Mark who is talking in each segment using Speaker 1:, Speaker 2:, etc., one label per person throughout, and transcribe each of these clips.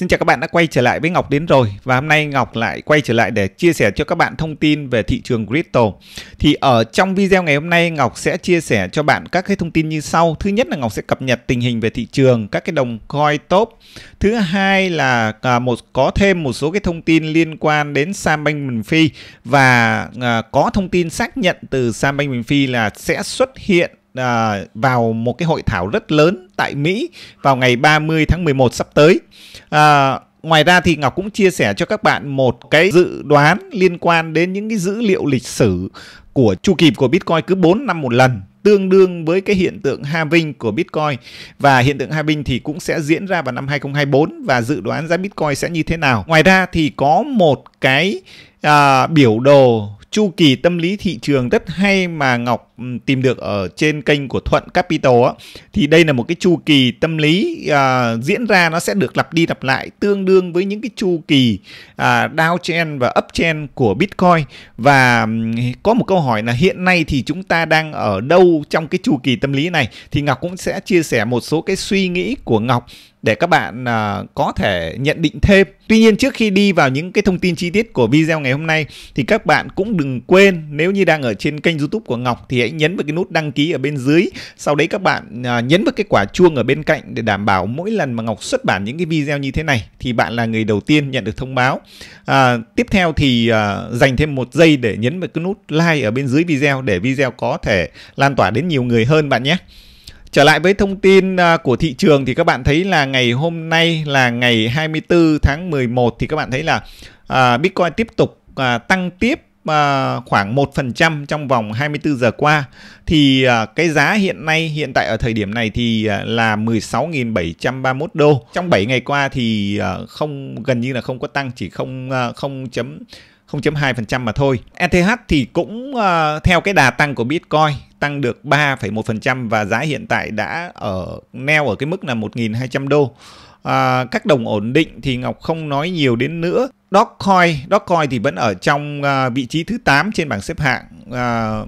Speaker 1: Xin chào các bạn đã quay trở lại với Ngọc đến rồi và hôm nay Ngọc lại quay trở lại để chia sẻ cho các bạn thông tin về thị trường crypto. Thì ở trong video ngày hôm nay Ngọc sẽ chia sẻ cho bạn các cái thông tin như sau. Thứ nhất là Ngọc sẽ cập nhật tình hình về thị trường các cái đồng coin top. Thứ hai là à, một có thêm một số cái thông tin liên quan đến Sam Bankman Phi và à, có thông tin xác nhận từ Sam Bankman Phi là sẽ xuất hiện à, vào một cái hội thảo rất lớn tại Mỹ vào ngày 30 tháng 11 sắp tới. À, ngoài ra thì Ngọc cũng chia sẻ cho các bạn một cái dự đoán liên quan đến những cái dữ liệu lịch sử của chu kỳ của Bitcoin cứ 4 năm một lần tương đương với cái hiện tượng halving của Bitcoin và hiện tượng halving thì cũng sẽ diễn ra vào năm 2024 và dự đoán giá Bitcoin sẽ như thế nào. Ngoài ra thì có một cái à, biểu đồ chu kỳ tâm lý thị trường rất hay mà Ngọc ừ, tìm được ở trên kênh của Thuận Capital á thì đây là một cái chu kỳ tâm lý à, diễn ra nó sẽ được lặp đi lặp lại tương đương với những cái chu kỳ à, downtrend và uptrend của Bitcoin và ừ, có một câu hỏi là hiện nay thì chúng ta đang ở đâu trong cái chu kỳ tâm lý này thì Ngọc cũng sẽ chia sẻ một số cái suy nghĩ của Ngọc để các bạn uh, có thể nhận định thêm. Tuy nhiên trước khi đi vào những cái thông tin chi tiết của video ngày hôm nay thì các bạn cũng đừng quên nếu như đang ở trên kênh YouTube của Ngọc thì hãy nhấn vào cái nút đăng ký ở bên dưới. Sau đấy các bạn uh, nhấn vào cái quả chuông ở bên cạnh để đảm bảo mỗi lần mà Ngọc xuất bản những cái video như thế này thì bạn là người đầu tiên nhận được thông báo. Uh, tiếp theo thì uh, dành thêm một giây để nhấn vào cái nút like ở bên dưới video để video có thể lan tỏa đến nhiều người hơn bạn nhé. Trở lại với thông tin à, của thị trường thì các bạn thấy là ngày hôm nay là ngày 24 tháng 11 thì các bạn thấy là à, Bitcoin tiếp tục à, tăng tiếp uh, khoảng 1% trong vòng 24 giờ qua thì cái giá hiện nay hiện tại ở thời điểm này thì uh, là 16.731 đô. Trong 7 ngày qua thì không gần như là không có tăng chỉ không không chấm 0.2% mà thôi. ETH thì cũng uh, theo cái đà tăng của Bitcoin tăng được 3,1% và giá hiện tại đã ở neo ở cái mức là 1.200 đô. À, các đồng ổn định thì Ngọc không nói nhiều đến nữa. Dogecoin, Dogecoin thì vẫn ở trong à, vị trí thứ 8 trên bảng xếp hạng. À,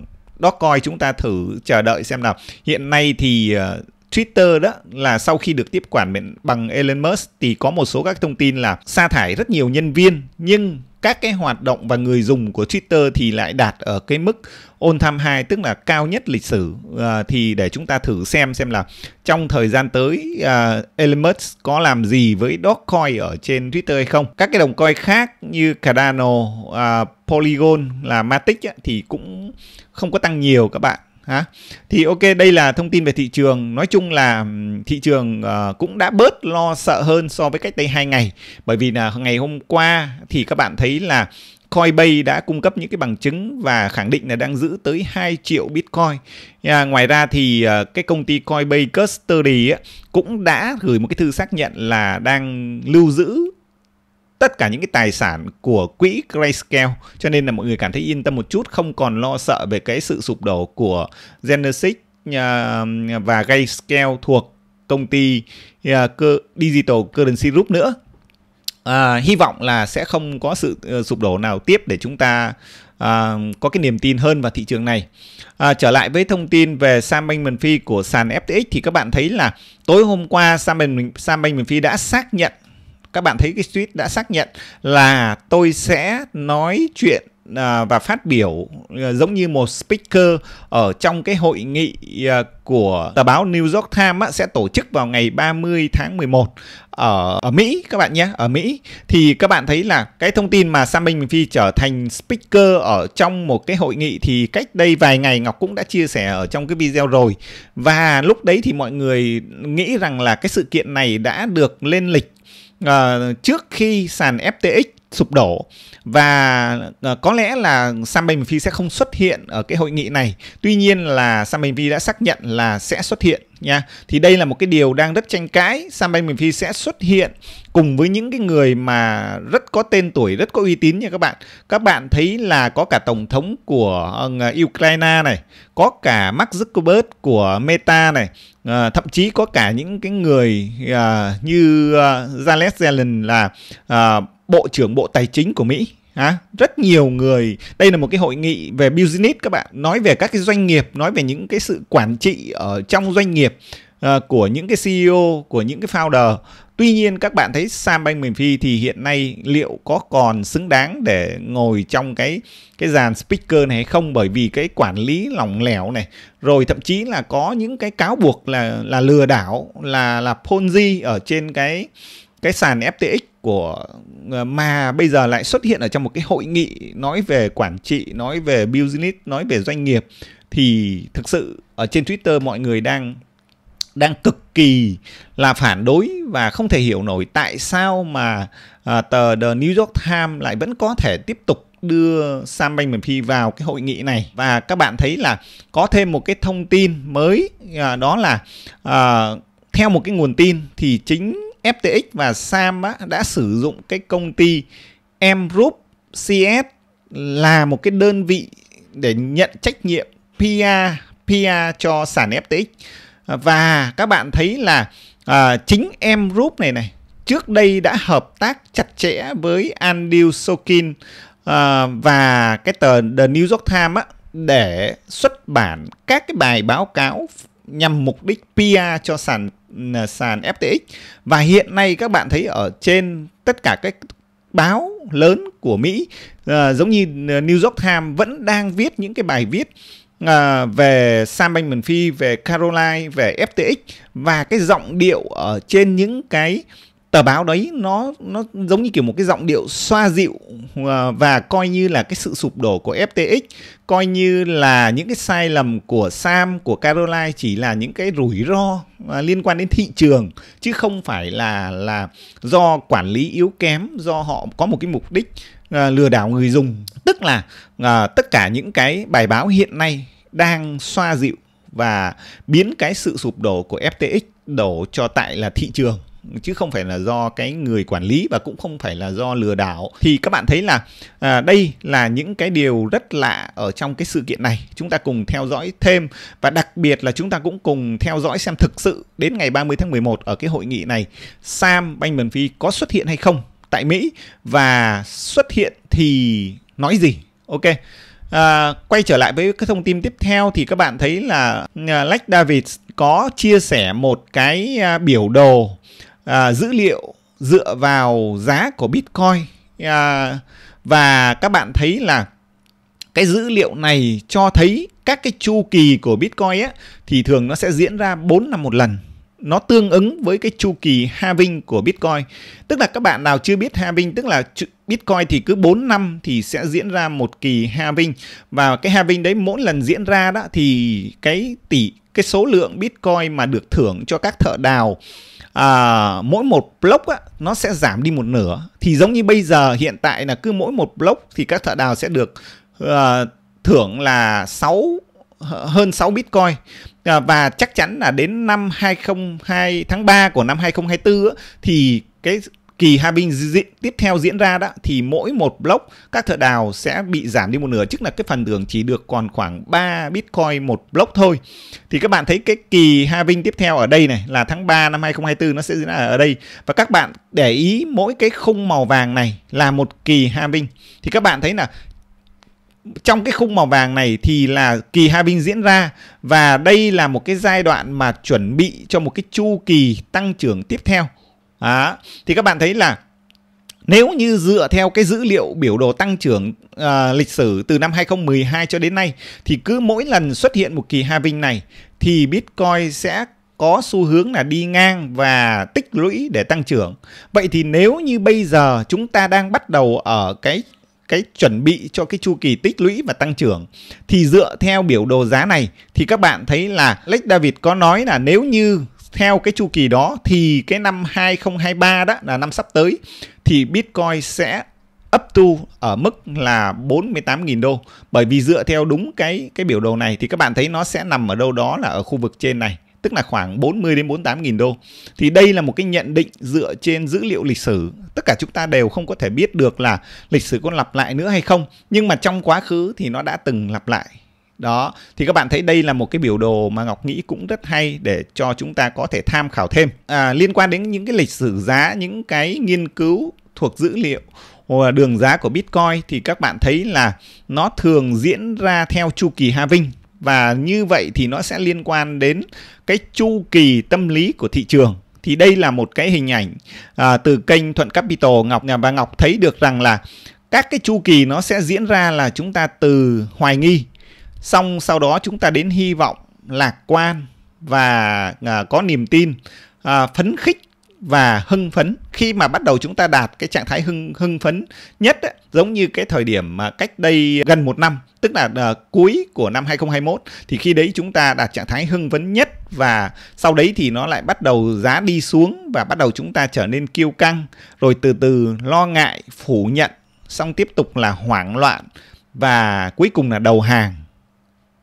Speaker 1: Dogecoin chúng ta thử chờ đợi xem nào. Hiện nay thì à, Twitter đó là sau khi được tiếp quản bằng Elon Musk thì có một số các thông tin là sa thải rất nhiều nhân viên nhưng các cái hoạt động và người dùng của Twitter thì lại đạt ở cái mức all time high tức là cao nhất lịch sử à, thì để chúng ta thử xem xem là trong thời gian tới à, Elon Musk có làm gì với Dogecoin ở trên Twitter hay không các cái đồng coin khác như Cardano à, Polygon là Matic ấy, thì cũng không có tăng nhiều các bạn hả thì ok đây là thông tin về thị trường nói chung là thị trường uh, cũng đã bớt lo sợ hơn so với cách đây hai ngày bởi vì là ngày hôm qua thì các bạn thấy là Coinbase đã cung cấp những cái bằng chứng và khẳng định là đang giữ tới 2 triệu Bitcoin. À, ngoài ra thì uh, cái công ty Coinbase Custody ấy, cũng đã gửi một cái thư xác nhận là đang lưu giữ tất cả những cái tài sản của quỹ Grayscale cho nên là mọi người cảm thấy yên tâm một chút không còn lo sợ về cái sự sụp đổ của Genesis à, và Grayscale thuộc công ty à, Digital Currency Group nữa à, hy vọng là sẽ không có sự ờ, sụp đổ nào tiếp để chúng ta à, có cái niềm tin hơn vào thị trường này. À, trở lại với thông tin về Sam Bankman-Fried của sàn FTX thì các bạn thấy là tối hôm qua Sam Bankman-Fried đã xác nhận các bạn thấy cái tweet đã xác nhận là tôi sẽ nói chuyện à, và phát biểu à, giống như một speaker ở trong cái hội nghị à, của tờ báo New York Times sẽ tổ chức vào ngày 30 tháng 11 ở, ở Mỹ các bạn nhé ở Mỹ thì các bạn thấy là cái thông tin mà Sam Bình Phi trở thành speaker ở trong một cái hội nghị thì cách đây vài ngày Ngọc cũng đã chia sẻ ở trong cái video rồi và lúc đấy thì mọi người nghĩ rằng là cái sự kiện này đã được lên lịch uh, trước khi sàn FTX sụp đổ và uh, có lẽ là Sam Bankman-Fried sẽ không xuất hiện ở cái hội nghị này. Tuy nhiên là Sam Bankman-Fried đã xác nhận là sẽ xuất hiện nha thì đây là một cái điều đang rất tranh cãi Sam Bankman Phi sẽ xuất hiện cùng với những cái người mà rất có tên tuổi rất có uy tín nha các bạn các bạn thấy là có cả tổng thống của ờ, Ukraine này có cả Mark Zuckerberg của Meta này ờ, thậm chí có cả những cái người ờ, như Janet Yellen là bộ trưởng bộ tài chính của Mỹ À, rất nhiều người đây là một cái hội nghị về business các bạn nói về các cái doanh nghiệp nói về những cái sự quản trị ở trong doanh nghiệp uh, của những cái CEO của những cái founder tuy nhiên các bạn thấy Sam Bank Mềm Phi thì hiện nay liệu có còn xứng đáng để ngồi trong cái cái dàn speaker này hay không bởi vì cái quản lý lỏng lẻo này rồi thậm chí là có những cái cáo buộc là là lừa đảo là là Ponzi ở trên cái cái sàn FTX của ờ, mà bây giờ lại xuất hiện ở trong một cái hội nghị nói về quản trị, nói về business, nói về doanh nghiệp thì thực sự ở trên Twitter mọi người đang đang cực kỳ là phản đối và không thể hiểu nổi tại sao mà à, tờ The New York Times lại vẫn có thể tiếp tục đưa Sam bankman fried vào cái hội nghị này và các bạn thấy là có thêm một cái thông tin mới à, đó là à, theo một cái nguồn tin thì chính FTX và SAM á, đã sử dụng cái công ty M Group CS là một cái đơn vị để nhận trách nhiệm PR PR cho sàn FTX và các bạn thấy là à, chính M Group này này trước đây đã hợp tác chặt chẽ với Andrew Sokin à, và cái tờ The New York Times á, để xuất bản các cái bài báo cáo nhằm mục đích PR cho sàn sàn FTX và hiện nay các bạn thấy ở trên tất cả các báo lớn của Mỹ à, giống như New York Times vẫn đang viết những cái bài viết à, về Sam Bankman-Fried, về Caroline, về FTX và cái giọng điệu ở trên những cái tờ báo đấy nó nó giống như kiểu một cái giọng điệu xoa dịu à, và coi như là cái sự sụp đổ của FTX coi như là những cái sai lầm của Sam của Caroline chỉ là những cái rủi ro à, liên quan đến thị trường chứ không phải là là do quản lý yếu kém do họ có một cái mục đích à, lừa đảo người dùng tức là tất cả những cái bài báo hiện nay đang xoa dịu và biến cái sự sụp đổ của FTX đổ cho tại là thị trường chứ không phải là do cái người quản lý và cũng không phải là do lừa đảo thì các bạn thấy là à, đây là những cái điều rất lạ ở trong cái sự kiện này chúng ta cùng theo dõi thêm và đặc biệt là chúng ta cũng cùng theo dõi xem thực sự đến ngày 30 tháng 11 ở cái hội nghị này Sam Bankman Phi có xuất hiện hay không tại Mỹ và xuất hiện thì nói gì ok À, quay trở lại với cái thông tin tiếp theo thì các bạn thấy là à, Lách David có chia sẻ một cái à, biểu đồ à, dữ liệu dựa vào giá của Bitcoin à, và các bạn thấy là cái dữ liệu này cho thấy các cái chu kỳ của Bitcoin á thì thường nó sẽ diễn ra 4 năm một lần nó tương ứng với cái chu kỳ halving của Bitcoin. Tức là các bạn nào chưa biết halving tức là Bitcoin thì cứ 4 năm thì sẽ diễn ra một kỳ halving và cái halving đấy mỗi lần diễn ra đó thì cái tỷ cái số lượng bitcoin mà được thưởng cho các thợ đào à, mỗi một block á, nó sẽ giảm đi một nửa thì giống như bây giờ hiện tại là cứ mỗi một block thì các thợ đào sẽ được à, thưởng là 6 hơn 6 Bitcoin à, và chắc chắn là đến năm 2022 tháng 3 của năm 2024 á, thì cái kỳ hai binh dị, tiếp theo diễn ra đó thì mỗi một block các thợ đào sẽ bị giảm đi một nửa tức là cái phần đường chỉ được còn khoảng 3 Bitcoin một block thôi. Thì các bạn thấy cái kỳ hai binh tiếp theo ở đây này là tháng 3 năm 2024 nó sẽ diễn ra ở đây và các bạn để ý mỗi cái khung màu vàng này là một kỳ hai binh thì các bạn thấy là trong cái khung màu vàng này thì là kỳ hai binh diễn ra và đây là một cái giai đoạn mà chuẩn bị cho một cái chu kỳ tăng trưởng tiếp theo à, thì các bạn thấy là nếu như dựa theo cái dữ liệu biểu đồ tăng trưởng à, lịch sử từ năm 2012 cho đến nay thì cứ mỗi lần xuất hiện một kỳ vinh này thì Bitcoin sẽ có xu hướng là đi ngang và tích lũy để tăng trưởng. Vậy thì nếu như bây giờ chúng ta đang bắt đầu ở cái cái chuẩn bị cho cái chu kỳ tích lũy và tăng trưởng thì dựa theo biểu đồ giá này thì các bạn thấy là Lex David có nói là nếu như theo cái chu kỳ đó thì cái năm 2023 đó là năm sắp tới thì Bitcoin sẽ up to ở mức là 48.000 đô bởi vì dựa theo đúng cái cái biểu đồ này thì các bạn thấy nó sẽ nằm ở đâu đó là ở khu vực trên này tức là khoảng 40 đến 48.000 đô. Thì đây là một cái nhận định dựa trên dữ liệu lịch sử. Tất cả chúng ta đều không có thể biết được là lịch sử có lặp lại nữa hay không, nhưng mà trong quá khứ thì nó đã từng lặp lại đó thì các bạn thấy đây là một cái biểu đồ mà ngọc nghĩ cũng rất hay để cho chúng ta có thể tham khảo thêm à, liên quan đến những cái lịch sử giá những cái nghiên cứu thuộc dữ liệu hoặc đường giá của bitcoin thì các bạn thấy là nó thường diễn ra theo chu kỳ ha vinh và như vậy thì nó sẽ liên quan đến cái chu kỳ tâm lý của thị trường thì đây là một cái hình ảnh à, từ kênh thuận capital ngọc và ngọc thấy được rằng là các cái chu kỳ nó sẽ diễn ra là chúng ta từ hoài nghi xong sau đó chúng ta đến hy vọng lạc quan và à, có niềm tin à, phấn khích và hưng phấn khi mà bắt đầu chúng ta đạt cái trạng thái hưng hưng phấn nhất ấy, giống như cái thời điểm mà cách đây gần một năm tức là uh, cuối của năm 2021 thì khi đấy chúng ta đạt trạng thái hưng phấn nhất và sau đấy thì nó lại bắt đầu giá đi xuống và bắt đầu chúng ta trở nên kiêu căng rồi từ từ lo ngại phủ nhận xong tiếp tục là hoảng loạn và cuối cùng là đầu hàng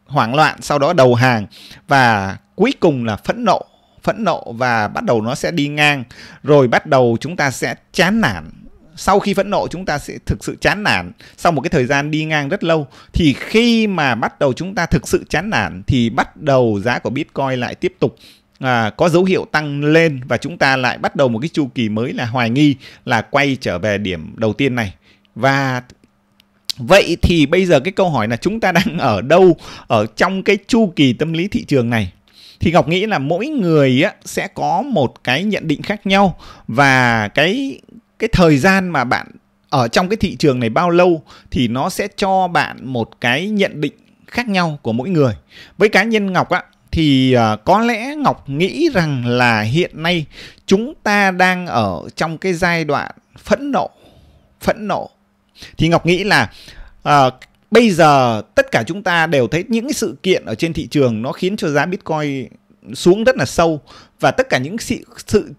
Speaker 1: hoảng loạn sau đó đầu hàng và cuối cùng là phẫn nộ phẫn nộ và bắt đầu nó sẽ đi ngang rồi bắt đầu chúng ta sẽ chán nản sau khi phẫn nộ chúng ta sẽ thực sự chán nản sau một cái thời gian đi ngang rất lâu thì khi mà bắt đầu chúng ta thực sự chán nản thì bắt đầu giá của bitcoin lại tiếp tục à, có dấu hiệu tăng lên và chúng ta lại bắt đầu một cái chu kỳ mới là hoài nghi là quay trở về điểm đầu tiên này và Vậy thì bây giờ cái câu hỏi là chúng ta đang ở đâu ở trong cái chu kỳ tâm lý thị trường này? Thì Ngọc nghĩ là mỗi người á, sẽ có một cái nhận định khác nhau và cái cái thời gian mà bạn ở trong cái thị trường này bao lâu thì nó sẽ cho bạn một cái nhận định khác nhau của mỗi người. Với cá nhân Ngọc á thì ờ, có lẽ Ngọc nghĩ rằng là hiện nay chúng ta đang ở trong cái giai đoạn phẫn nộ, phẫn nộ thì ngọc nghĩ là uh, bây giờ tất cả chúng ta đều thấy những sự kiện ở trên thị trường nó khiến cho giá bitcoin xuống rất là sâu và tất cả những sự, sự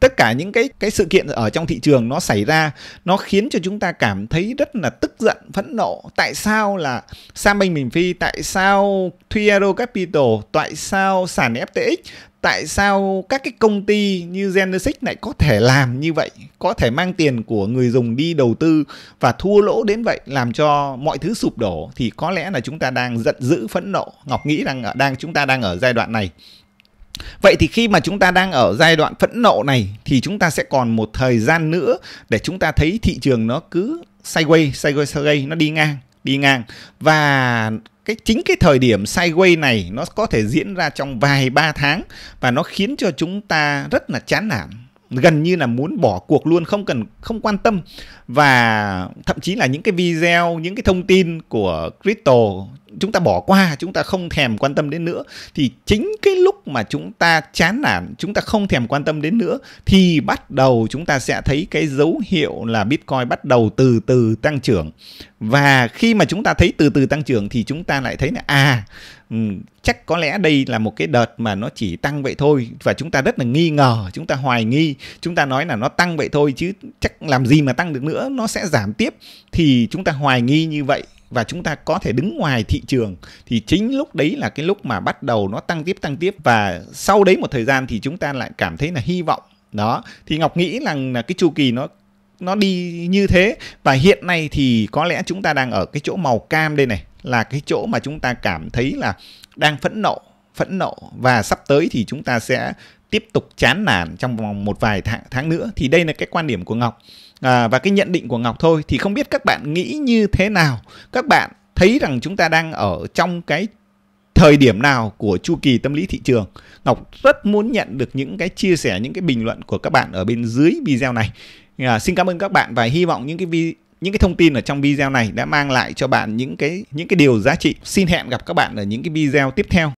Speaker 1: tất cả những cái cái sự kiện ở trong thị trường nó xảy ra nó khiến cho chúng ta cảm thấy rất là tức giận phẫn nộ tại sao là Sam Bank mình Phi tại sao Thuero Capital tại sao sàn FTX tại sao các cái công ty như Genesis lại có thể làm như vậy có thể mang tiền của người dùng đi đầu tư và thua lỗ đến vậy làm cho mọi thứ sụp đổ thì có lẽ là chúng ta đang giận dữ phẫn nộ Ngọc nghĩ rằng đang, đang chúng ta đang ở giai đoạn này Vậy thì khi mà chúng ta đang ở giai đoạn phẫn nộ này thì chúng ta sẽ còn một thời gian nữa để chúng ta thấy thị trường nó cứ sideways, sideways, sideways nó đi ngang, đi ngang và cái chính cái thời điểm sideways này nó có thể diễn ra trong vài ba tháng và nó khiến cho chúng ta rất là chán nản gần như là muốn bỏ cuộc luôn không cần không quan tâm và thậm chí là những cái video những cái thông tin của crypto chúng ta bỏ qua chúng ta không thèm quan tâm đến nữa thì chính cái lúc mà chúng ta chán nản chúng ta không thèm quan tâm đến nữa thì bắt đầu chúng ta sẽ thấy cái dấu hiệu là bitcoin bắt đầu từ từ tăng trưởng và khi mà chúng ta thấy từ từ tăng trưởng thì chúng ta lại thấy là à Ừ, chắc có lẽ đây là một cái đợt mà nó chỉ tăng vậy thôi và chúng ta rất là nghi ngờ chúng ta hoài nghi chúng ta nói là nó tăng vậy thôi chứ chắc làm gì mà tăng được nữa nó sẽ giảm tiếp thì chúng ta hoài nghi như vậy và chúng ta có thể đứng ngoài thị trường thì chính lúc đấy là cái lúc mà bắt đầu nó tăng tiếp tăng tiếp và sau đấy một thời gian thì chúng ta lại cảm thấy là hy vọng đó thì ngọc nghĩ rằng là cái chu kỳ nó nó đi như thế và hiện nay thì có lẽ chúng ta đang ở cái chỗ màu cam đây này là cái chỗ mà chúng ta cảm thấy là đang phẫn nộ phẫn nộ và sắp tới thì chúng ta sẽ tiếp tục chán nản trong vòng một vài tháng, tháng nữa thì đây là cái quan điểm của Ngọc à, và cái nhận định của Ngọc thôi thì không biết các bạn nghĩ như thế nào các bạn thấy rằng chúng ta đang ở trong cái thời điểm nào của chu kỳ tâm lý thị trường Ngọc rất muốn nhận được những cái chia sẻ những cái bình luận của các bạn ở bên dưới video này à, xin cảm ơn các bạn và hy vọng những cái vi những cái thông tin ở trong video này đã mang lại cho bạn những cái những cái điều giá trị xin hẹn gặp các bạn ở những cái video tiếp theo